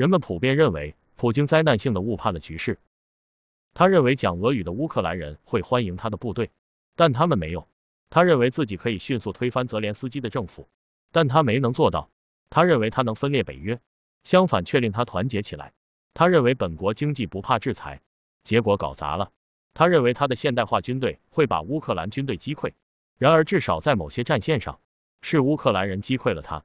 人们普遍认为，普京灾难性的误判了局势。他认为讲俄语的乌克兰人会欢迎他的部队，但他们没有。他认为自己可以迅速推翻泽连斯基的政府，但他没能做到。他认为他能分裂北约，相反却令他团结起来。他认为本国经济不怕制裁，结果搞砸了。他认为他的现代化军队会把乌克兰军队击溃，然而至少在某些战线上，是乌克兰人击溃了他。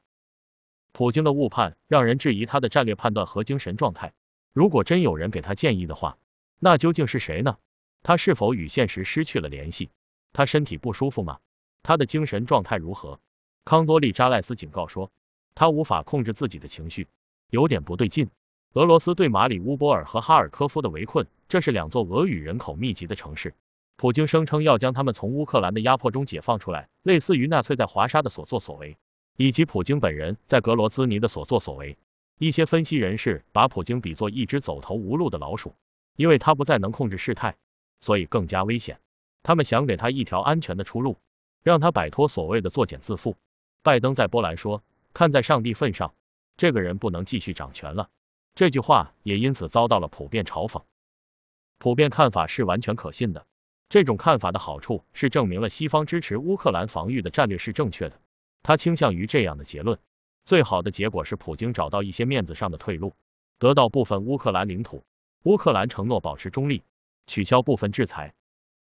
普京的误判让人质疑他的战略判断和精神状态。如果真有人给他建议的话，那究竟是谁呢？他是否与现实失去了联系？他身体不舒服吗？他的精神状态如何？康多利扎·赖斯警告说，他无法控制自己的情绪，有点不对劲。俄罗斯对马里乌波尔和哈尔科夫的围困，这是两座俄语人口密集的城市。普京声称要将他们从乌克兰的压迫中解放出来，类似于纳粹在华沙的所作所为。以及普京本人在格罗兹尼的所作所为，一些分析人士把普京比作一只走投无路的老鼠，因为他不再能控制事态，所以更加危险。他们想给他一条安全的出路，让他摆脱所谓的作茧自缚。拜登在波兰说：“看在上帝份上，这个人不能继续掌权了。”这句话也因此遭到了普遍嘲讽。普遍看法是完全可信的。这种看法的好处是证明了西方支持乌克兰防御的战略是正确的。他倾向于这样的结论：最好的结果是普京找到一些面子上的退路，得到部分乌克兰领土，乌克兰承诺保持中立，取消部分制裁。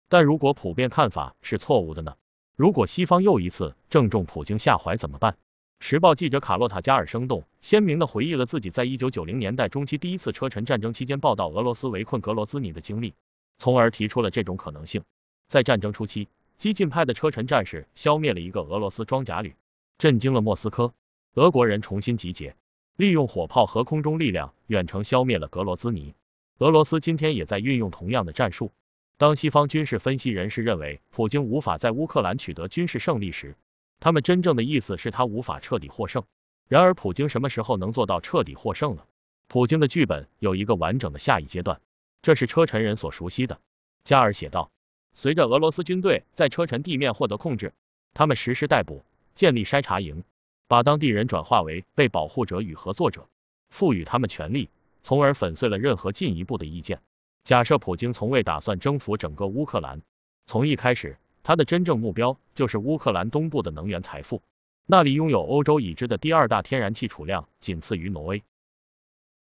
但如果普遍看法是错误的呢？如果西方又一次正中普京下怀怎么办？《时报》记者卡洛塔加尔生动鲜明地回忆了自己在一九九零年代中期第一次车臣战争期间报道俄罗斯围困格罗兹尼的经历，从而提出了这种可能性。在战争初期，激进派的车臣战士消灭了一个俄罗斯装甲旅。震惊了莫斯科，俄国人重新集结，利用火炮和空中力量远程消灭了格罗兹尼。俄罗斯今天也在运用同样的战术。当西方军事分析人士认为普京无法在乌克兰取得军事胜利时，他们真正的意思是，他无法彻底获胜。然而，普京什么时候能做到彻底获胜呢？普京的剧本有一个完整的下一阶段，这是车臣人所熟悉的。加尔写道：“随着俄罗斯军队在车臣地面获得控制，他们实施逮捕。”建立筛查营，把当地人转化为被保护者与合作者，赋予他们权利，从而粉碎了任何进一步的意见。假设普京从未打算征服整个乌克兰，从一开始，他的真正目标就是乌克兰东部的能源财富，那里拥有欧洲已知的第二大天然气储量，仅次于挪威。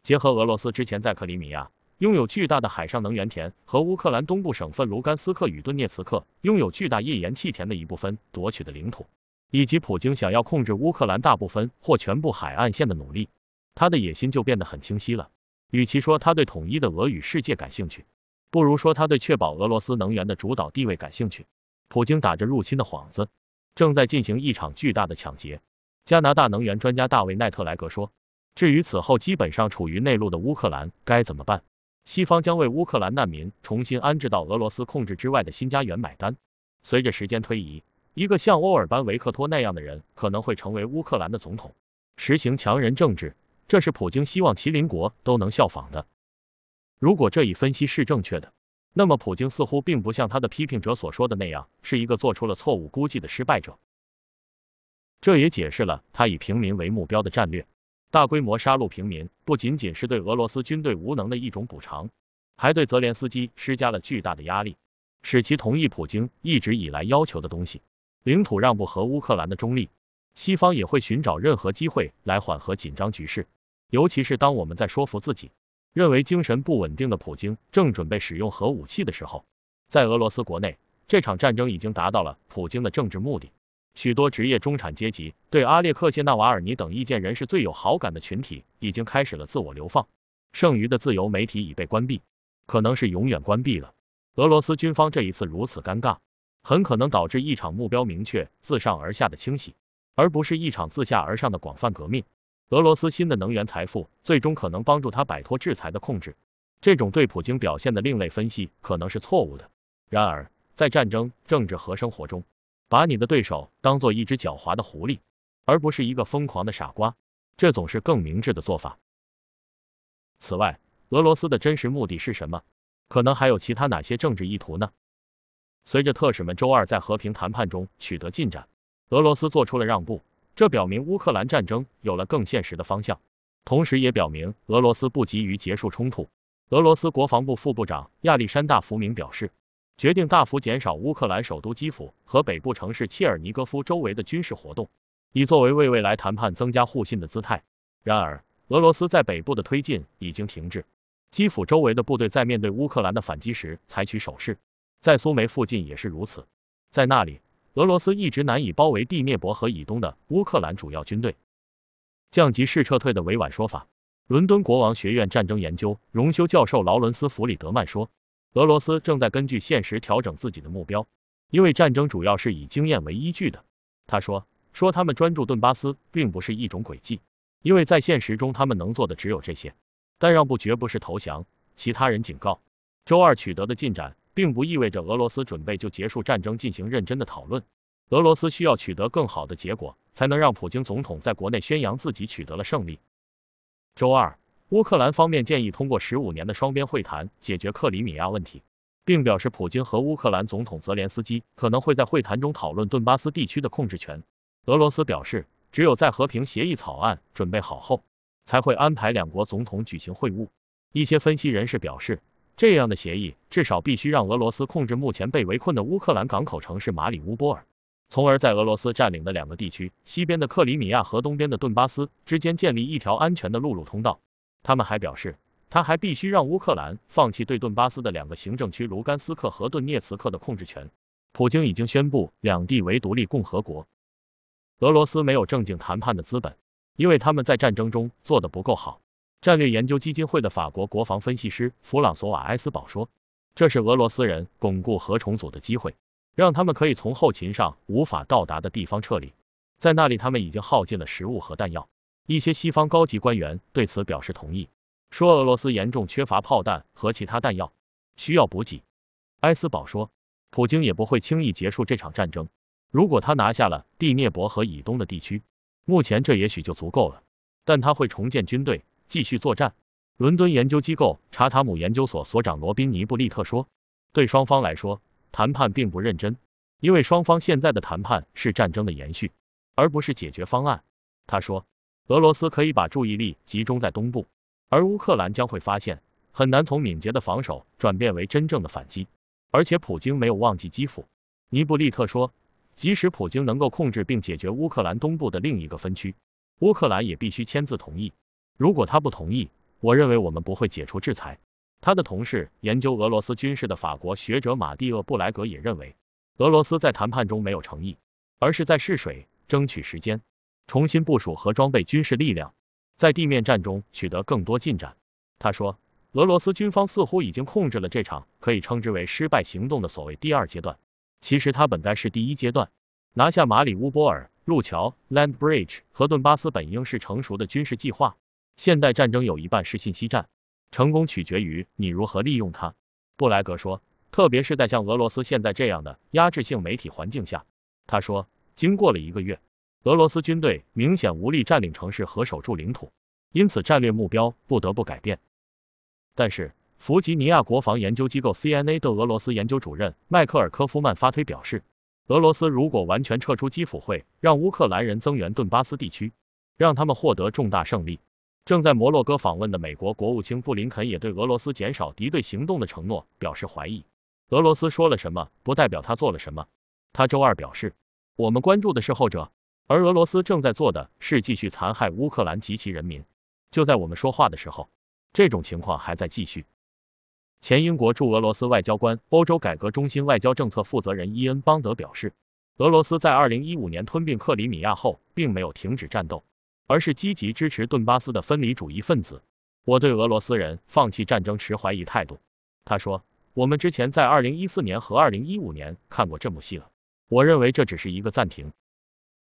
结合俄罗斯之前在克里米亚拥有巨大的海上能源田和乌克兰东部省份卢甘斯克与顿涅茨克拥有巨大页岩气田的一部分夺取的领土。以及普京想要控制乌克兰大部分或全部海岸线的努力，他的野心就变得很清晰了。与其说他对统一的俄语世界感兴趣，不如说他对确保俄罗斯能源的主导地位感兴趣。普京打着入侵的幌子，正在进行一场巨大的抢劫。加拿大能源专家大卫·奈特莱格说：“至于此后基本上处于内陆的乌克兰该怎么办，西方将为乌克兰难民重新安置到俄罗斯控制之外的新家园买单。”随着时间推移。一个像欧尔班维克托那样的人可能会成为乌克兰的总统，实行强人政治。这是普京希望其邻国都能效仿的。如果这一分析是正确的，那么普京似乎并不像他的批评者所说的那样是一个做出了错误估计的失败者。这也解释了他以平民为目标的战略：大规模杀戮平民，不仅仅是对俄罗斯军队无能的一种补偿，还对泽连斯基施加了巨大的压力，使其同意普京一直以来要求的东西。领土让步和乌克兰的中立，西方也会寻找任何机会来缓和紧张局势。尤其是当我们在说服自己认为精神不稳定的普京正准备使用核武器的时候，在俄罗斯国内，这场战争已经达到了普京的政治目的。许多职业中产阶级对阿列克谢·纳瓦尔尼等意见人士最有好感的群体已经开始了自我流放，剩余的自由媒体已被关闭，可能是永远关闭了。俄罗斯军方这一次如此尴尬。很可能导致一场目标明确、自上而下的清洗，而不是一场自下而上的广泛革命。俄罗斯新的能源财富最终可能帮助他摆脱制裁的控制。这种对普京表现的另类分析可能是错误的。然而，在战争、政治和生活中，把你的对手当做一只狡猾的狐狸，而不是一个疯狂的傻瓜，这总是更明智的做法。此外，俄罗斯的真实目的是什么？可能还有其他哪些政治意图呢？随着特使们周二在和平谈判中取得进展，俄罗斯做出了让步，这表明乌克兰战争有了更现实的方向，同时也表明俄罗斯不急于结束冲突。俄罗斯国防部副部长亚历山大·弗明表示，决定大幅减少乌克兰首都基辅和北部城市切尔尼戈夫周围的军事活动，以作为为未来谈判增加互信的姿态。然而，俄罗斯在北部的推进已经停滞，基辅周围的部队在面对乌克兰的反击时采取守势。在苏梅附近也是如此，在那里，俄罗斯一直难以包围第聂伯河以东的乌克兰主要军队。降级是撤退的委婉说法。伦敦国王学院战争研究荣休教授劳伦斯·弗里德曼说：“俄罗斯正在根据现实调整自己的目标，因为战争主要是以经验为依据的。”他说：“说他们专注顿巴斯并不是一种诡计，因为在现实中他们能做的只有这些。但让步绝不是投降。”其他人警告：周二取得的进展。并不意味着俄罗斯准备就结束战争进行认真的讨论。俄罗斯需要取得更好的结果，才能让普京总统在国内宣扬自己取得了胜利。周二，乌克兰方面建议通过十五年的双边会谈解决克里米亚问题，并表示普京和乌克兰总统泽连斯基可能会在会谈中讨论顿巴斯地区的控制权。俄罗斯表示，只有在和平协议草案准备好后，才会安排两国总统举行会晤。一些分析人士表示。这样的协议至少必须让俄罗斯控制目前被围困的乌克兰港口城市马里乌波尔，从而在俄罗斯占领的两个地区西边的克里米亚和东边的顿巴斯之间建立一条安全的陆路通道。他们还表示，他还必须让乌克兰放弃对顿巴斯的两个行政区卢甘斯克和顿涅茨克的控制权。普京已经宣布两地为独立共和国。俄罗斯没有正经谈判的资本，因为他们在战争中做得不够好。战略研究基金会的法国国防分析师弗朗索瓦埃斯堡说：“这是俄罗斯人巩固和重组的机会，让他们可以从后勤上无法到达的地方撤离，在那里他们已经耗尽了食物和弹药。”一些西方高级官员对此表示同意，说俄罗斯严重缺乏炮弹和其他弹药，需要补给。埃斯堡说：“普京也不会轻易结束这场战争，如果他拿下了第聂伯河以东的地区，目前这也许就足够了，但他会重建军队。”继续作战。伦敦研究机构查塔姆研究所所长罗宾尼布利特说：“对双方来说，谈判并不认真，因为双方现在的谈判是战争的延续，而不是解决方案。”他说：“俄罗斯可以把注意力集中在东部，而乌克兰将会发现很难从敏捷的防守转变为真正的反击。而且，普京没有忘记基辅。”尼布利特说：“即使普京能够控制并解决乌克兰东部的另一个分区，乌克兰也必须签字同意。”如果他不同意，我认为我们不会解除制裁。他的同事、研究俄罗斯军事的法国学者马蒂厄·布莱格也认为，俄罗斯在谈判中没有诚意，而是在试水、争取时间，重新部署和装备军事力量，在地面战中取得更多进展。他说，俄罗斯军方似乎已经控制了这场可以称之为失败行动的所谓第二阶段，其实它本该是第一阶段，拿下马里乌波尔路桥 （Land Bridge） 和顿巴斯本应是成熟的军事计划。现代战争有一半是信息战，成功取决于你如何利用它。布莱格说，特别是在像俄罗斯现在这样的压制性媒体环境下。他说，经过了一个月，俄罗斯军队明显无力占领城市和守住领土，因此战略目标不得不改变。但是，弗吉尼亚国防研究机构 CNA 的俄罗斯研究主任迈克尔科夫曼发推表示，俄罗斯如果完全撤出基辅，会让乌克兰人增援顿巴斯地区，让他们获得重大胜利。正在摩洛哥访问的美国国务卿布林肯也对俄罗斯减少敌对行动的承诺表示怀疑。俄罗斯说了什么，不代表他做了什么。他周二表示：“我们关注的是后者，而俄罗斯正在做的是继续残害乌克兰及其人民。”就在我们说话的时候，这种情况还在继续。前英国驻俄罗斯外交官、欧洲改革中心外交政策负责人伊恩·邦德表示：“俄罗斯在2015年吞并克里米亚后，并没有停止战斗。”而是积极支持顿巴斯的分离主义分子。我对俄罗斯人放弃战争持怀疑态度。他说：“我们之前在2014年和2015年看过这幕戏了。我认为这只是一个暂停。”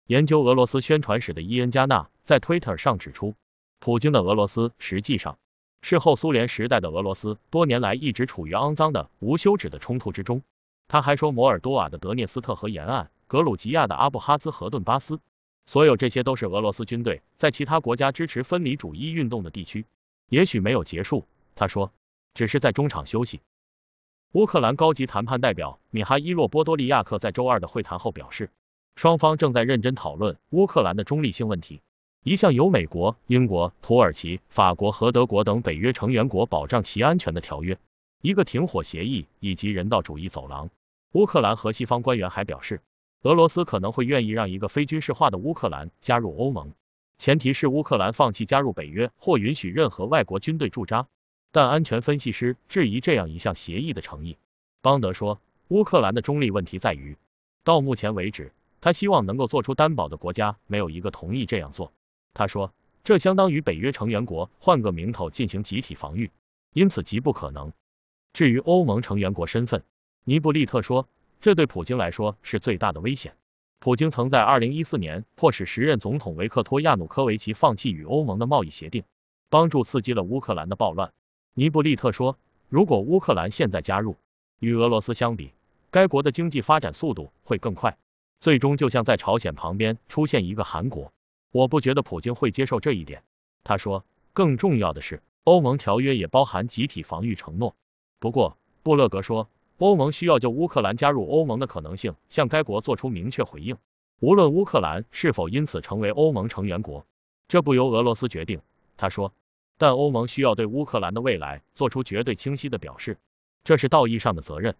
研究俄罗斯宣传史的伊恩·加纳在 Twitter 上指出：“普京的俄罗斯实际上，是后苏联时代的俄罗斯，多年来一直处于肮脏的、无休止的冲突之中。”他还说：“摩尔多瓦的德涅斯特河沿岸，格鲁吉亚的阿布哈兹和顿巴斯。”所有这些都是俄罗斯军队在其他国家支持分离主义运动的地区，也许没有结束。他说，只是在中场休息。乌克兰高级谈判代表米哈伊洛·波多利亚克在周二的会谈后表示，双方正在认真讨论乌克兰的中立性问题，一项由美国、英国、土耳其、法国和德国等北约成员国保障其安全的条约，一个停火协议以及人道主义走廊。乌克兰和西方官员还表示。俄罗斯可能会愿意让一个非军事化的乌克兰加入欧盟，前提是乌克兰放弃加入北约或允许任何外国军队驻扎。但安全分析师质疑这样一项协议的诚意。邦德说，乌克兰的中立问题在于，到目前为止，他希望能够做出担保的国家没有一个同意这样做。他说，这相当于北约成员国换个名头进行集体防御，因此极不可能。至于欧盟成员国身份，尼布利特说。这对普京来说是最大的危险。普京曾在2014年迫使时任总统维克托·亚努科维奇放弃与欧盟的贸易协定，帮助刺激了乌克兰的暴乱。尼布利特说：“如果乌克兰现在加入，与俄罗斯相比，该国的经济发展速度会更快，最终就像在朝鲜旁边出现一个韩国。”我不觉得普京会接受这一点。他说：“更重要的是，欧盟条约也包含集体防御承诺。”不过，布勒格说。欧盟需要就乌克兰加入欧盟的可能性向该国做出明确回应，无论乌克兰是否因此成为欧盟成员国，这不由俄罗斯决定。他说，但欧盟需要对乌克兰的未来做出绝对清晰的表示，这是道义上的责任。